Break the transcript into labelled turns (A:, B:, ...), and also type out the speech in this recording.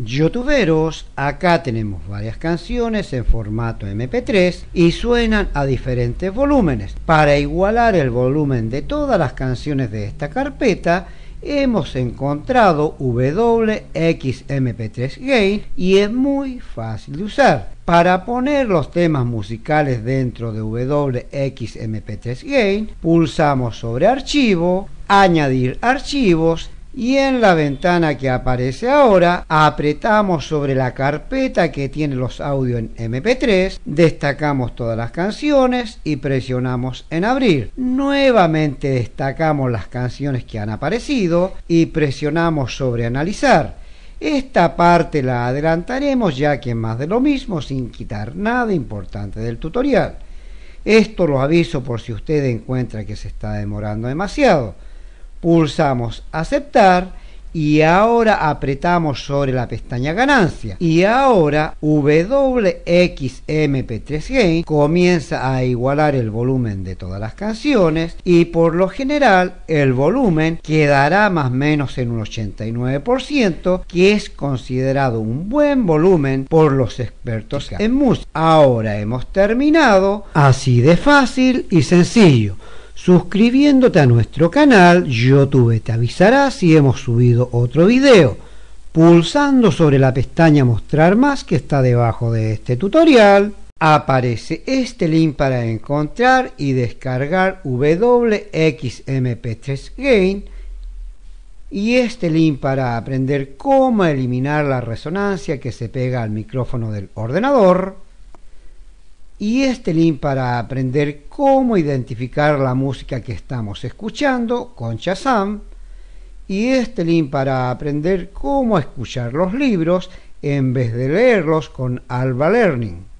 A: Youtuberos, acá tenemos varias canciones en formato MP3 y suenan a diferentes volúmenes. Para igualar el volumen de todas las canciones de esta carpeta, hemos encontrado WXMP3 Gain y es muy fácil de usar. Para poner los temas musicales dentro de WXMP3 Gain, pulsamos sobre Archivo, Añadir archivos y en la ventana que aparece ahora apretamos sobre la carpeta que tiene los audios en mp3 destacamos todas las canciones y presionamos en abrir nuevamente destacamos las canciones que han aparecido y presionamos sobre analizar esta parte la adelantaremos ya que más de lo mismo sin quitar nada importante del tutorial esto lo aviso por si usted encuentra que se está demorando demasiado pulsamos aceptar y ahora apretamos sobre la pestaña ganancia y ahora WXMP3Gain comienza a igualar el volumen de todas las canciones y por lo general el volumen quedará más o menos en un 89% que es considerado un buen volumen por los expertos en música ahora hemos terminado así de fácil y sencillo suscribiéndote a nuestro canal YouTube te avisará si hemos subido otro video, pulsando sobre la pestaña mostrar más que está debajo de este tutorial. Aparece este link para encontrar y descargar WXMP3 Gain y este link para aprender cómo eliminar la resonancia que se pega al micrófono del ordenador y este link para aprender cómo identificar la música que estamos escuchando con Shazam y este link para aprender cómo escuchar los libros en vez de leerlos con Alba Learning.